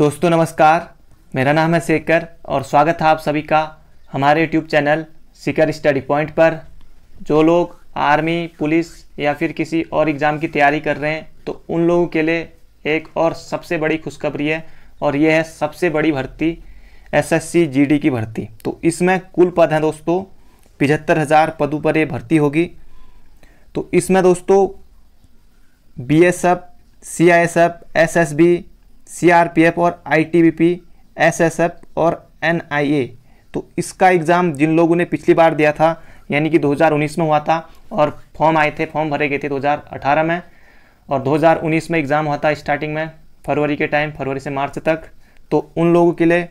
दोस्तों नमस्कार मेरा नाम है शेखर और स्वागत है आप सभी का हमारे YouTube channel Shikhar study point पर जो लोग आर्मी पुलिस या फिर किसी और एग्ज़ाम की तैयारी कर रहे हैं तो उन लोगों के लिए एक और सबसे बड़ी खुशखबरी है और यह है सबसे बड़ी भर्ती एसएससी जीडी की भर्ती तो इसमें कुल पद हैं दोस्तों पिछहत्तर हज़ार पदों पर ये भर्ती होगी तो इसमें दोस्तों B S F C I S F S S B CRPF और आईटीबीपी एसएसएफ और एनआईए तो इसका एग्ज़ाम जिन लोगों ने पिछली बार दिया था यानी कि 2019 में हुआ था और फॉर्म आए थे फॉर्म भरे गए थे 2018 में और 2019 में एग्ज़ाम हुआ था स्टार्टिंग में फरवरी के टाइम फरवरी से मार्च तक तो उन लोगों के लिए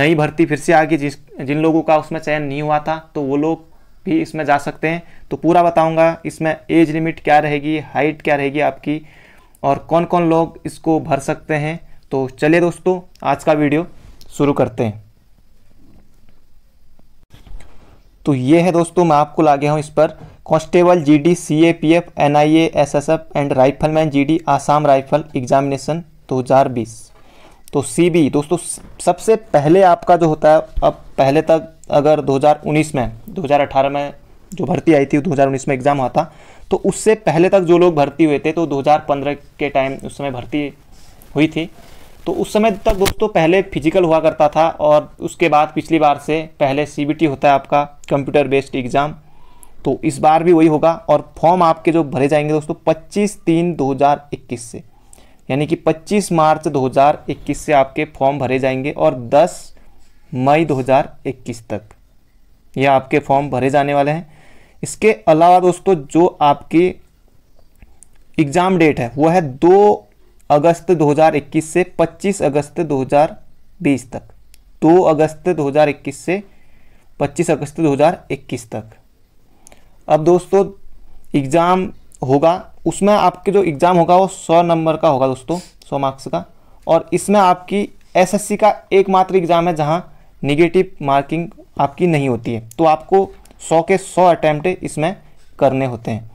नई भर्ती फिर से आ गई जिस जिन लोगों का उसमें चयन नहीं हुआ था तो वो लोग भी इसमें जा सकते हैं तो पूरा बताऊंगा इसमें एज लिमिट क्या रहेगी हाइट क्या रहेगी आपकी और कौन कौन लोग इसको भर सकते हैं तो चलिए दोस्तों आज का वीडियो शुरू करते हैं तो ये है दोस्तों मैं आपको ला गया हूँ इस पर constable G D C A P F N I A S S F and rifleman G D Assam rifle examination 2020 तो सी बी दोस्तों सबसे पहले आपका जो होता है अब पहले तक अगर 2019 में 2018 में जो भर्ती आई थी 2019 में एग्ज़ाम हुआ था तो उससे पहले तक जो लोग भर्ती हुए थे तो 2015 के टाइम उस समय भर्ती हुई थी तो उस समय तक दोस्तों पहले फिजिकल हुआ करता था और उसके बाद पिछली बार से पहले सी होता है आपका कंप्यूटर बेस्ड एग्ज़ाम तो इस बार भी वही होगा और फॉर्म आपके जो भरे जाएंगे दोस्तों पच्चीस तीन दो से यानी कि 25 मार्च 2021 से आपके फॉर्म भरे जाएंगे और 10 मई 2021 तक ये आपके फॉर्म भरे जाने वाले हैं इसके अलावा दोस्तों जो आपकी एग्ज़ाम डेट है वह है दो अगस्त 2021 से 25 अगस्त 2020 तक 2 अगस्त 2021 से 25 अगस्त 2021 तक अब दोस्तों एग्ज़ाम होगा उसमें आपके जो एग्ज़ाम होगा वो सौ नंबर का होगा दोस्तों सौ मार्क्स का और इसमें आपकी एसएससी का एकमात्र एग्ज़ाम है जहाँ निगेटिव मार्किंग आपकी नहीं होती है तो आपको सौ के सौ अटैम्प्ट इसमें करने होते हैं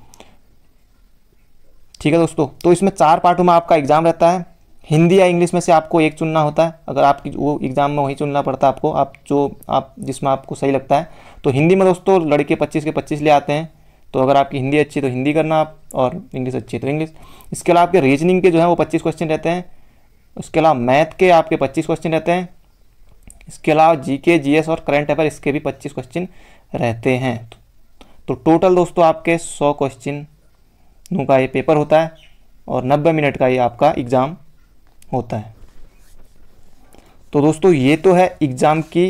ठीक है दोस्तों तो इसमें चार पार्टों में आपका एग्ज़ाम रहता है हिंदी या इंग्लिश में से आपको एक चुनना होता है अगर आपकी वो एग्ज़ाम में वही चुनना पड़ता है आपको आप जो आप जिसमें आपको सही लगता है तो हिंदी में दोस्तों लड़के पच्चीस के पच्चीस ले आते हैं तो अगर आपकी हिंदी अच्छी है तो हिंदी करना आप और इंग्लिश अच्छी है तो इंग्लिश इसके अलावा आपके रीजनिंग के जो है वो पच्चीस क्वेश्चन रहते हैं उसके अलावा मैथ के आपके पच्चीस क्वेश्चन रहते हैं इसके अलावा जी के जी एस और करंट अफेयर इसके भी पच्चीस क्वेश्चन रहते हैं तो टोटल दोस्तों आपके सौ क्वेश्चन का ये पेपर होता है और नब्बे मिनट का ये आपका एग्ज़ाम होता है तो दोस्तों ये तो है एग्ज़ाम की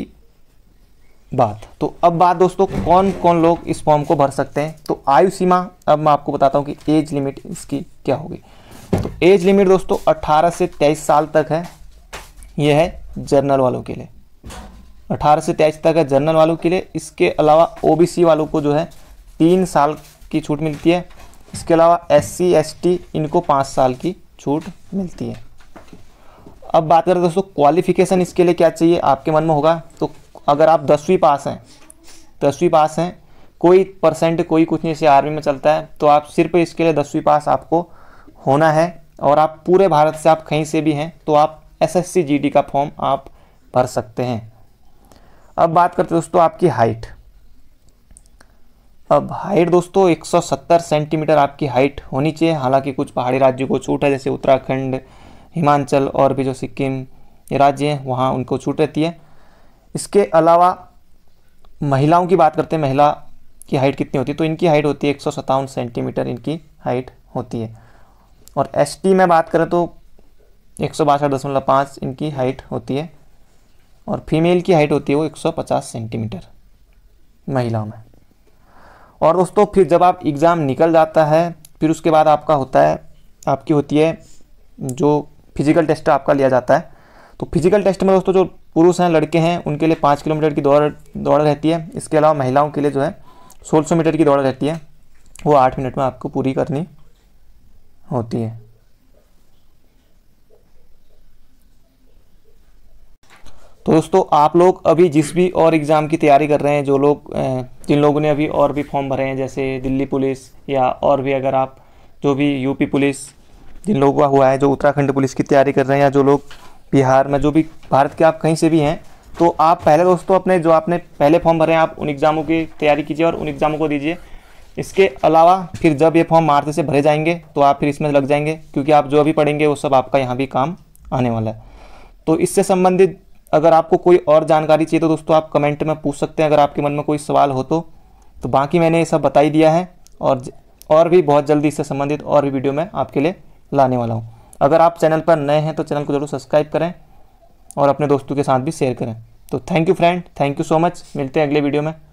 बात तो अब बात दोस्तों कौन कौन लोग इस फॉर्म को भर सकते हैं तो आयु सीमा अब मैं आपको बताता हूँ कि एज लिमिट इसकी क्या होगी तो एज लिमिट दोस्तों 18 से 23 साल तक है यह है जर्नल वालों के लिए अठारह से तेईस तक है जनरल वालों के लिए इसके अलावा ओबीसी वालों को जो है तीन साल की छूट मिलती है इसके अलावा एससी एसटी इनको पाँच साल की छूट मिलती है अब बात करें दोस्तों क्वालिफिकेशन इसके लिए क्या चाहिए आपके मन में होगा तो अगर आप दसवीं पास हैं दसवीं पास हैं कोई परसेंट कोई कुछ नहीं जैसे आर्मी में चलता है तो आप सिर्फ इसके लिए दसवीं पास आपको होना है और आप पूरे भारत से आप कहीं से भी हैं तो आप एसएससी जीडी का फॉर्म आप भर सकते हैं अब बात करते दोस्तों आपकी हाइट अब हाइट दोस्तों 170 सेंटीमीटर आपकी हाइट होनी चाहिए हालांकि कुछ पहाड़ी राज्यों को छूट है जैसे उत्तराखंड हिमाचल और भी जो सिक्किम ये राज्य हैं वहाँ उनको छूट रहती है इसके अलावा महिलाओं की बात करते हैं महिला की हाइट कितनी होती है तो इनकी हाइट होती है एक सेंटीमीटर इनकी हाइट होती है और एस में बात करें तो एक इनकी हाइट होती है और फीमेल की हाइट होती है वो 150 सेंटीमीटर महिलाओं में और दोस्तों फिर जब आप एग्ज़ाम निकल जाता है फिर उसके बाद आपका होता है आपकी होती है जो फिज़िकल टेस्ट आपका लिया जाता है तो फिज़िकल टेस्ट में दोस्तों जो पुरुष हैं लड़के हैं उनके लिए पाँच किलोमीटर की दौड़ दौड़ रहती है इसके अलावा महिलाओं के लिए जो है सोलह सौ मीटर की दौड़ रहती है वो आठ मिनट में आपको पूरी करनी होती है तो दोस्तों आप लोग अभी जिस भी और एग्ज़ाम की तैयारी कर रहे हैं जो लोग जिन लोगों ने अभी और भी फॉर्म भरे हैं जैसे दिल्ली पुलिस या और भी अगर आप जो भी यूपी पुलिस जिन लोगों का हुआ है जो उत्तराखंड पुलिस की तैयारी कर रहे हैं या जो लोग बिहार में जो भी भारत के आप कहीं से भी हैं तो आप पहले दोस्तों अपने जो आपने पहले फॉर्म भरे हैं आप उन एग्ज़ामों की तैयारी कीजिए और उन एग्ज़ामों को दीजिए इसके अलावा फिर जब ये फॉर्म मार्च से भरे जाएंगे तो आप फिर इसमें लग जाएंगे क्योंकि आप जो अभी पढ़ेंगे वो सब आपका यहाँ भी काम आने वाला है तो इससे संबंधित अगर आपको कोई और जानकारी चाहिए तो दोस्तों आप कमेंट में पूछ सकते हैं अगर आपके मन में कोई सवाल हो तो तो बाकी मैंने ये सब बता ही दिया है और और भी बहुत जल्दी इससे संबंधित और भी वीडियो मैं आपके लिए लाने वाला हूँ अगर आप चैनल पर नए हैं तो चैनल को जरूर सब्सक्राइब करें और अपने दोस्तों के साथ भी शेयर करें तो thank you friend thank you so much मिलते हैं अगले वीडियो में